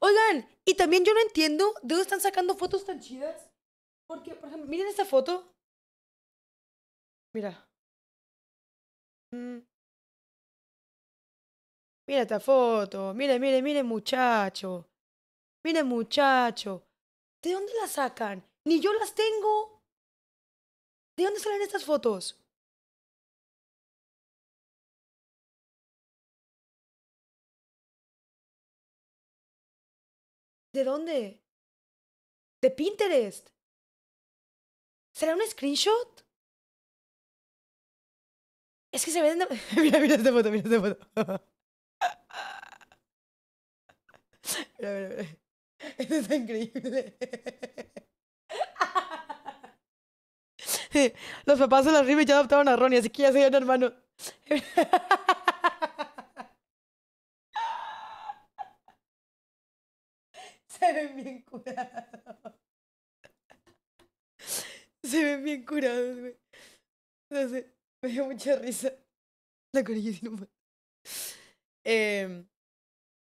Oigan, y también yo no entiendo de dónde están sacando fotos tan chidas. Porque, por ejemplo, miren esta foto. Mira. Mm. Mira esta foto. Mire, mire, mire, muchacho. Mire, muchacho. ¿De dónde la sacan? Ni yo las tengo. ¿De dónde salen estas fotos? ¿De dónde? De Pinterest. ¿Será un screenshot? Es que se ven... mira, mira esta foto, mira esta foto. mira, mira, mira. Esto está increíble. Los papás de la Rime ya adoptaron a Ronnie, así que ya serían hermano. Se ven bien curados. Se ven bien curados, güey. No sé, me dio mucha risa. La corilla